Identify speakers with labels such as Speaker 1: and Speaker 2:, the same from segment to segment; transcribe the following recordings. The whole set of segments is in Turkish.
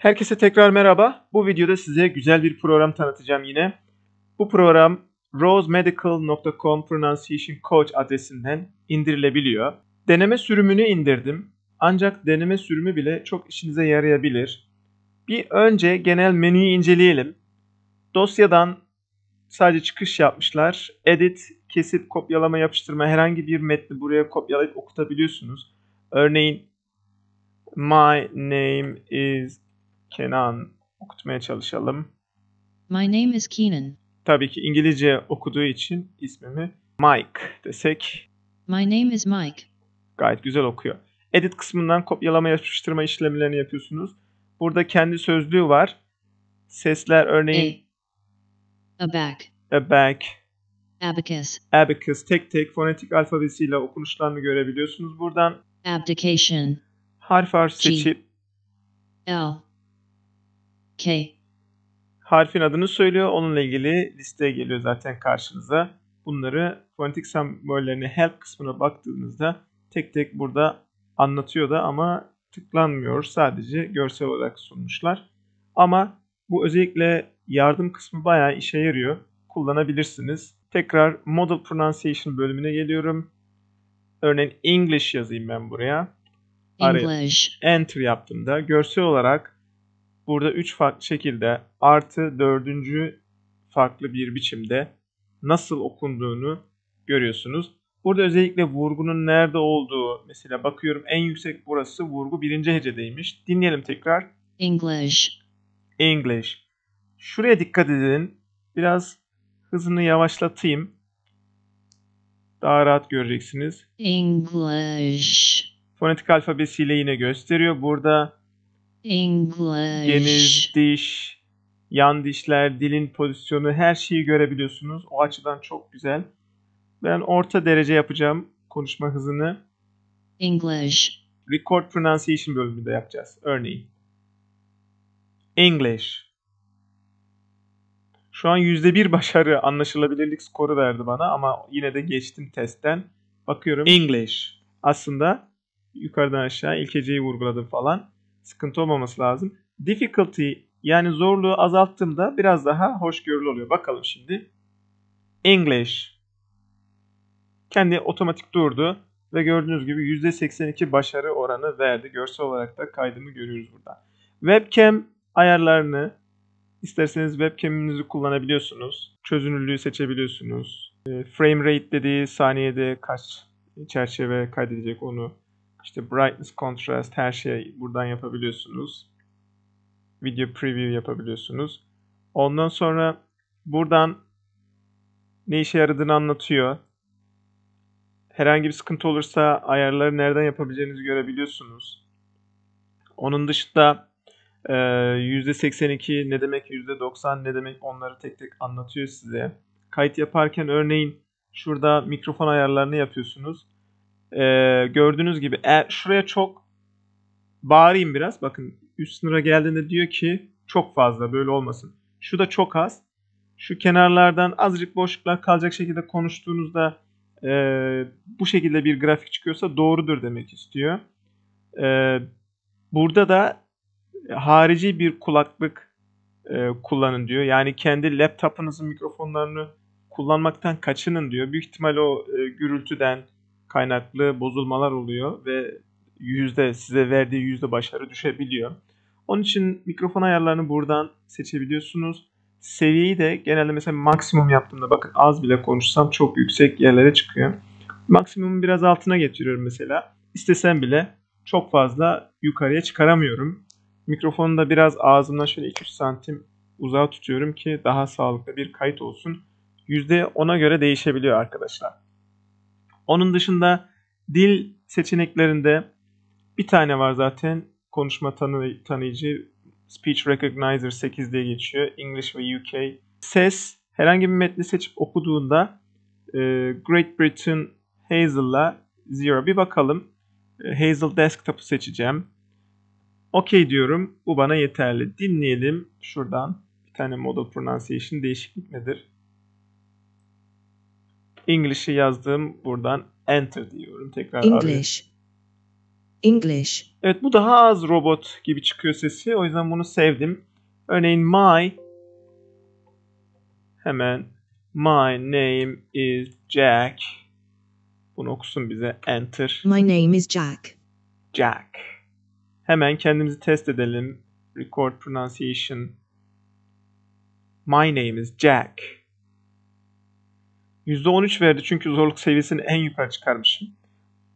Speaker 1: Herkese tekrar merhaba. Bu videoda size güzel bir program tanıtacağım yine. Bu program rosemedical.com pronunciation coach adresinden indirilebiliyor. Deneme sürümünü indirdim. Ancak deneme sürümü bile çok işinize yarayabilir. Bir önce genel menüyü inceleyelim. Dosyadan sadece çıkış yapmışlar. Edit, kesip, kopyalama, yapıştırma herhangi bir metni buraya kopyalayıp okutabiliyorsunuz. Örneğin My name is Kenan okutmaya çalışalım. My name is Kenan. Tabii ki İngilizce okuduğu için ismimi Mike desek. My name is Mike. Gayet güzel okuyor. Edit kısmından kopyalama yapıştırma işlemlerini yapıyorsunuz. Burada kendi sözlüğü var. Sesler örneğin A, a back. A back. Abacus. Abacus tek tek fonetik alfabesiyle okunuşlarını görebiliyorsunuz buradan. Abdication. Harf harf seçip G, L K. Harfin adını söylüyor. Onunla ilgili listeye geliyor zaten karşınıza. Bunları fonetik sembollerine help kısmına baktığınızda tek tek burada anlatıyor da ama tıklanmıyor. Sadece görsel olarak sunmuşlar. Ama bu özellikle yardım kısmı bayağı işe yarıyor. Kullanabilirsiniz. Tekrar Model Pronunciation bölümüne geliyorum. Örneğin English yazayım ben buraya.
Speaker 2: English.
Speaker 1: Enter yaptım da görsel olarak burada 3 farklı şekilde artı 4. farklı bir biçimde nasıl okunduğunu görüyorsunuz. Burada özellikle vurgunun nerede olduğu mesela bakıyorum en yüksek burası vurgu birinci hecedeymiş. Dinleyelim tekrar. English. English. Şuraya dikkat edin. Biraz hızını yavaşlatayım. Daha rahat göreceksiniz. English. Fonetik alfabesiyle yine gösteriyor. Burada English. Geniz, diş, yan dişler, dilin pozisyonu her şeyi görebiliyorsunuz. O açıdan çok güzel. Ben orta derece yapacağım konuşma hızını. English. Record pronunciation bölümünde yapacağız. Örneğin. English. Şu an %1 başarı anlaşılabilirlik skoru verdi bana ama yine de geçtim testten. Bakıyorum English. Aslında yukarıdan aşağı ilk ilkeceyi vurguladım falan sıkıntı olmaması lazım. Difficulty yani zorluğu azalttığımda biraz daha hoşgörülü oluyor. Bakalım şimdi. English. Kendi otomatik durdu ve gördüğünüz gibi %82 başarı oranı verdi. Görsel olarak da kaydımı görüyoruz burada. Webcam ayarlarını isterseniz webcam'inizi kullanabiliyorsunuz. Çözünürlüğü seçebiliyorsunuz. E, frame rate dediği saniyede kaç çerçeve kaydedecek onu işte brightness, contrast her şeyi buradan yapabiliyorsunuz. Video preview yapabiliyorsunuz. Ondan sonra buradan ne işe yaradığını anlatıyor. Herhangi bir sıkıntı olursa ayarları nereden yapabileceğinizi görebiliyorsunuz. Onun dışında e, %82 ne demek %90 ne demek onları tek tek anlatıyor size. Kayıt yaparken örneğin şurada mikrofon ayarlarını yapıyorsunuz e, gördüğünüz gibi e, şuraya çok bağırayım biraz. Bakın üst sınıra geldiğinde diyor ki çok fazla böyle olmasın. Şu da çok az. Şu kenarlardan azıcık boşluklar kalacak şekilde konuştuğunuzda e, bu şekilde bir grafik çıkıyorsa doğrudur demek istiyor. E, burada da harici bir kulaklık e, kullanın diyor. Yani kendi laptopunuzun mikrofonlarını kullanmaktan kaçının diyor. Büyük ihtimal o e, gürültüden, kaynaklı bozulmalar oluyor ve yüzde size verdiği yüzde başarı düşebiliyor. Onun için mikrofon ayarlarını buradan seçebiliyorsunuz. Seviyeyi de genelde mesela maksimum yaptığımda bakın az bile konuşsam çok yüksek yerlere çıkıyor. Maksimumu biraz altına getiriyorum mesela. İstesem bile çok fazla yukarıya çıkaramıyorum. Mikrofonu da biraz ağzımdan şöyle 2-3 santim uzağa tutuyorum ki daha sağlıklı bir kayıt olsun. %10'a göre değişebiliyor arkadaşlar. Onun dışında dil seçeneklerinde bir tane var zaten. Konuşma tanı tanıyıcı Speech Recognizer 8 diye geçiyor. English ve UK. Ses herhangi bir metni seçip okuduğunda e, Great Britain Hazel'la Zero bir bakalım. E, Hazel Desktop'u seçeceğim. Okey diyorum. Bu bana yeterli. Dinleyelim şuradan. Bir tane model pronunciation değişiklik nedir? English'i yazdığım Buradan enter diyorum. Tekrar English. Arayayım. English. Evet bu daha az robot gibi çıkıyor sesi. O yüzden bunu sevdim. Örneğin my hemen my name is Jack. Bunu okusun bize. Enter. My name is Jack. Jack. Hemen kendimizi test edelim. Record pronunciation. My name is Jack. %13 verdi çünkü zorluk seviyesini en yukarı çıkarmışım.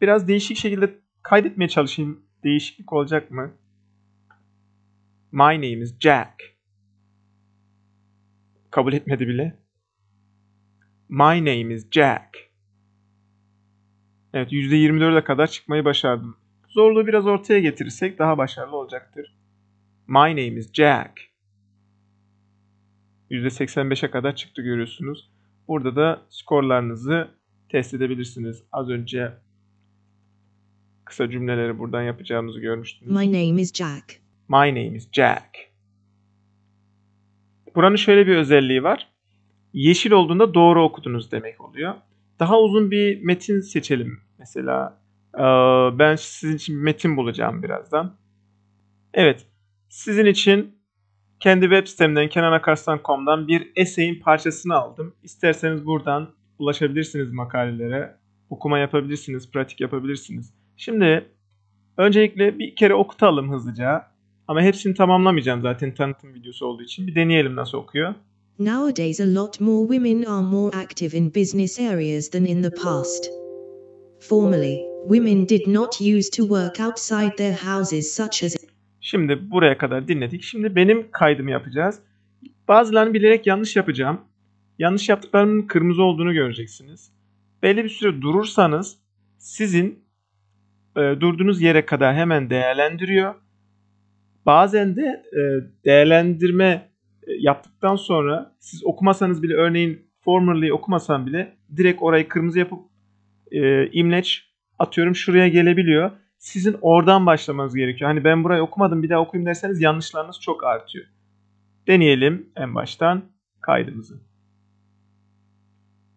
Speaker 1: Biraz değişik şekilde kaydetmeye çalışayım. Değişiklik olacak mı? My name is Jack. Kabul etmedi bile. My name is Jack. Evet %24'e kadar çıkmayı başardım. Zorluğu biraz ortaya getirirsek daha başarılı olacaktır. My name is Jack. %85'e kadar çıktı görüyorsunuz. Burada da skorlarınızı test edebilirsiniz. Az önce kısa cümleleri buradan yapacağımızı görmüştünüz. My name is Jack. My name is Jack. Buranın şöyle bir özelliği var. Yeşil olduğunda doğru okudunuz demek oluyor. Daha uzun bir metin seçelim. Mesela e, ben sizin için bir metin bulacağım birazdan. Evet. Sizin için kendi web sitemden kenanakarsan.com'dan bir eseyin parçasını aldım. İsterseniz buradan ulaşabilirsiniz makalelere. Okuma yapabilirsiniz, pratik yapabilirsiniz. Şimdi öncelikle bir kere okutalım hızlıca. Ama hepsini tamamlamayacağım zaten tanıtım videosu olduğu için. Bir deneyelim nasıl okuyor. Nowadays a lot more women are more active in business areas than in the past. Formerly, women did not use to work outside their houses such as Şimdi buraya kadar dinledik. Şimdi benim kaydımı yapacağız. Bazılarını bilerek yanlış yapacağım. Yanlış yaptıklarımın kırmızı olduğunu göreceksiniz. Belli bir süre durursanız sizin e, durduğunuz yere kadar hemen değerlendiriyor. Bazen de e, değerlendirme e, yaptıktan sonra siz okumasanız bile örneğin formerly okumasan bile direkt orayı kırmızı yapıp e, imleç atıyorum şuraya gelebiliyor sizin oradan başlamanız gerekiyor. Hani ben burayı okumadım bir daha okuyayım derseniz yanlışlarınız çok artıyor. Deneyelim en baştan kaydımızı.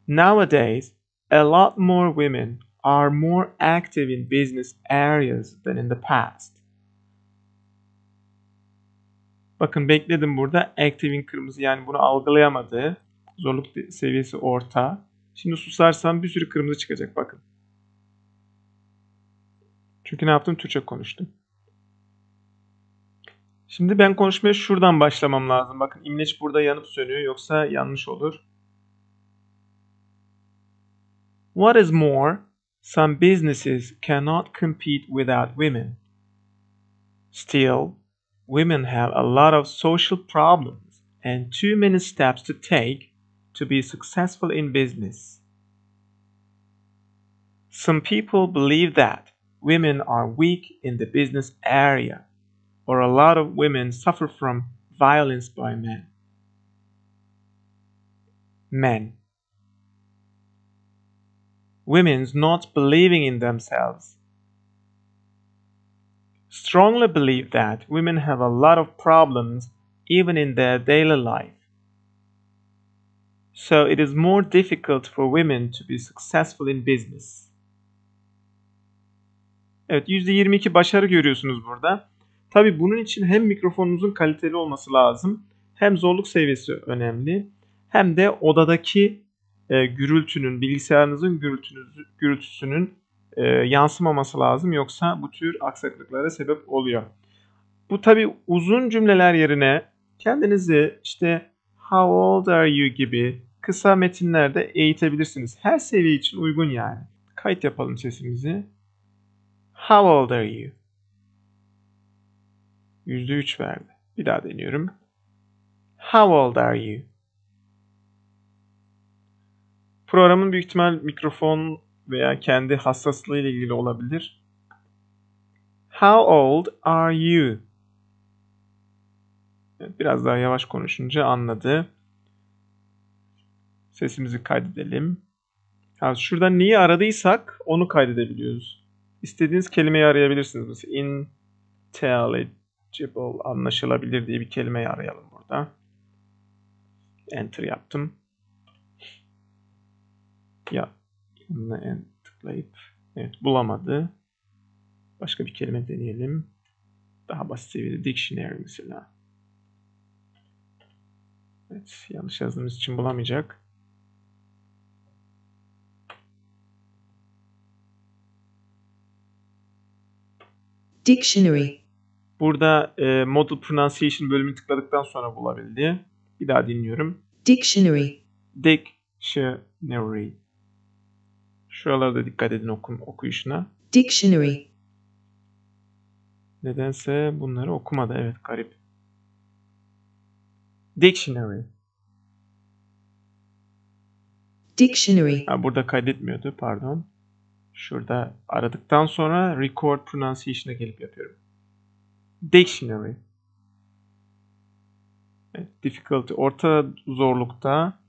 Speaker 1: Nowadays, a lot more women are more active in business areas than in the past. Bakın bekledim burada. Active'in kırmızı yani bunu algılayamadı. Zorluk seviyesi orta. Şimdi susarsam bir sürü kırmızı çıkacak bakın. Çünkü ne yaptım? Türkçe konuştum. Şimdi ben konuşmaya şuradan başlamam lazım. Bakın imleç burada yanıp sönüyor yoksa yanlış olur. What is more, some businesses cannot compete without women. Still, women have a lot of social problems and too many steps to take to be successful in business. Some people believe that women are weak in the business area, or a lot of women suffer from violence by men. Men. Women's not believing in themselves. Strongly believe that women have a lot of problems even in their daily life. So it is more difficult for women to be successful in business. Evet %22 başarı görüyorsunuz burada. Tabi bunun için hem mikrofonunuzun kaliteli olması lazım. Hem zorluk seviyesi önemli. Hem de odadaki e, gürültünün, bilgisayarınızın gürültüsünün e, yansımaması lazım. Yoksa bu tür aksaklıklara sebep oluyor. Bu tabi uzun cümleler yerine kendinizi işte how old are you gibi kısa metinlerde eğitebilirsiniz. Her seviye için uygun yani. Kayıt yapalım sesimizi. How old are you? Yüzde üç verdi. Bir daha deniyorum. How old are you? Programın büyük ihtimal mikrofon veya kendi hassaslığıyla ile ilgili olabilir. How old are you? Biraz daha yavaş konuşunca anladı. Sesimizi kaydedelim. Yani şurada niye aradıysak onu kaydedebiliyoruz istediğiniz kelimeyi arayabilirsiniz. Mesela intelligible, anlaşılabilir diye bir kelime arayalım burada. Enter yaptım. Ya en tıklayıp evet bulamadı. Başka bir kelime deneyelim. Daha basit seviyede dictionary mesela. Evet yanlış yazdığımız için bulamayacak. Dictionary. Burada e, Model Pronunciation bölümünü tıkladıktan sonra bulabildi. Bir daha dinliyorum. Dictionary. Dictionary. Şuralarda dikkat edin okum, okuyuşuna. Dictionary. Nedense bunları okumadı. Evet garip. Dictionary. Dictionary. Ha, burada kaydetmiyordu pardon. Şurada aradıktan sonra record pronunciation'a gelip yapıyorum. Dictionary. Evet, difficulty orta zorlukta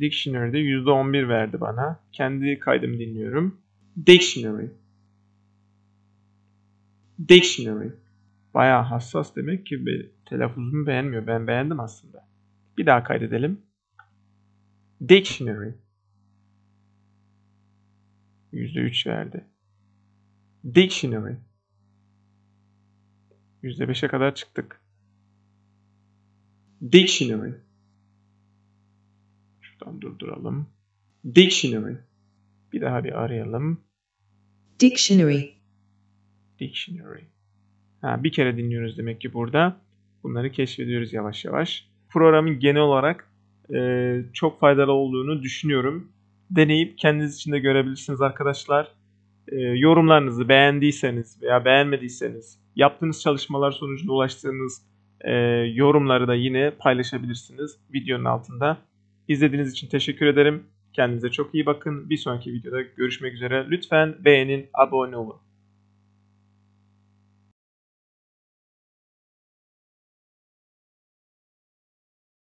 Speaker 1: Dictionary'de %11 verdi bana. Kendi kaydımı dinliyorum. Dictionary. Dictionary. Bayağı hassas demek ki bir telaffuzumu beğenmiyor. Ben beğendim aslında. Bir daha kaydedelim. Dictionary. %3 verdi. Dictionary. %5'e kadar çıktık. Dictionary. Şuradan durduralım. Dictionary. Bir daha bir arayalım. Dictionary. Dictionary. Ha, bir kere dinliyoruz demek ki burada. Bunları keşfediyoruz yavaş yavaş. Programın genel olarak e, çok faydalı olduğunu düşünüyorum deneyip kendiniz için de görebilirsiniz arkadaşlar. E, yorumlarınızı beğendiyseniz veya beğenmediyseniz yaptığınız çalışmalar sonucunda ulaştığınız e, yorumları da yine paylaşabilirsiniz videonun altında. İzlediğiniz için teşekkür ederim. Kendinize çok iyi bakın. Bir sonraki videoda görüşmek üzere. Lütfen beğenin, abone olun.